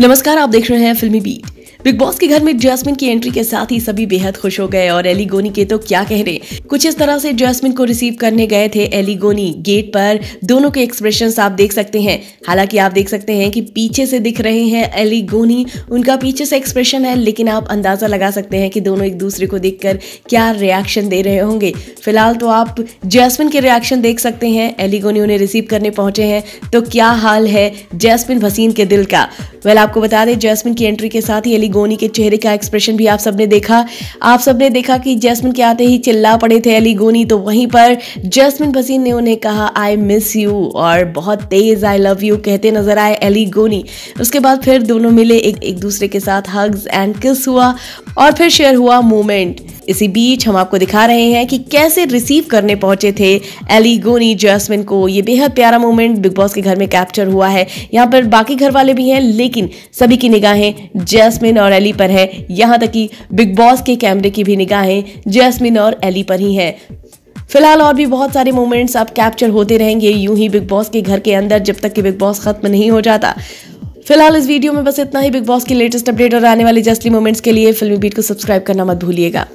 नमस्कार आप देख रहे हैं फिल्मी बीट बिग बॉस के घर में जैस्मिन की एंट्री के साथ ही सभी बेहद खुश हो गए और एली गोनी के तो क्या कह रहे कुछ इस तरह से जैस्मिन को रिसीव करने गए थे एली गोनी गेट पर दोनों के एक्सप्रेशन आप देख सकते हैं हालांकि आप देख सकते हैं कि पीछे से दिख रहे हैं एली गोनी उनका पीछे से एक्सप्रेशन है लेकिन आप अंदाजा लगा सकते हैं कि दोनों एक दूसरे को देख क्या रिएक्शन दे रहे होंगे फिलहाल तो आप जैस्मिन के रिएक्शन देख सकते हैं एली गोनी उन्हें रिसीव करने पहुंचे हैं तो क्या हाल है जैस्मिन भसीन के दिल का वेल आपको बता दें जैस्मिन की एंट्री के साथ ही एली गोनी के चेहरे का एक्सप्रेशन भी आप सबने देखा आप सबने देखा कि जैस्मिन के आते ही चिल्ला पड़े थे अली गोनी तो वहीं पर जैस्मिन भसीन ने उन्हें कहा आई मिस यू और बहुत तेज आई लव यू कहते नजर आए अलीगोनी गोनी उसके बाद फिर दोनों मिले एक, एक दूसरे के साथ हग्स एंड किस हुआ और फिर शेयर हुआ मोमेंट इसी बीच हम आपको दिखा रहे हैं कि कैसे रिसीव करने पहुंचे थे एली गोनी जैस्मिन को ये बेहद प्यारा मोमेंट बिग बॉस के घर में कैप्चर हुआ है यहाँ पर बाकी घर वाले भी हैं लेकिन सभी की निगाहें जैस्मिन और एली पर है यहाँ तक कि बिग बॉस के कैमरे की भी निगाहें जैस्मिन और एली पर ही हैं फिलहाल और भी बहुत सारे मोमेंट्स आप कैप्चर होते रहेंगे यूं ही बिग बॉस के घर के अंदर जब तक कि बिग बॉस खत्म नहीं हो जाता फिलहाल इस वीडियो में बस इतना ही बिग बॉस की लेटेस्ट अपडेट और आने वाले जस्टली मोमेंट्स के लिए फिल्मी बीट को सब्सक्राइब करना मत भूलिएगा